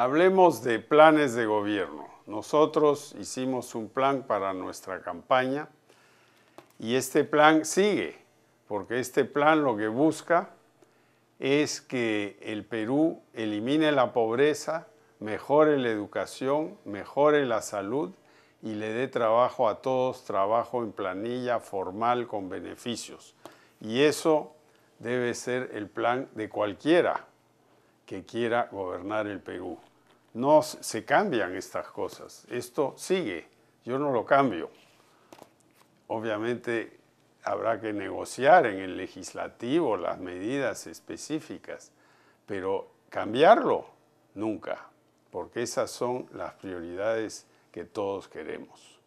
Hablemos de planes de gobierno. Nosotros hicimos un plan para nuestra campaña y este plan sigue, porque este plan lo que busca es que el Perú elimine la pobreza, mejore la educación, mejore la salud y le dé trabajo a todos, trabajo en planilla formal con beneficios. Y eso debe ser el plan de cualquiera que quiera gobernar el Perú no se cambian estas cosas. Esto sigue, yo no lo cambio. Obviamente habrá que negociar en el legislativo las medidas específicas, pero cambiarlo nunca, porque esas son las prioridades que todos queremos.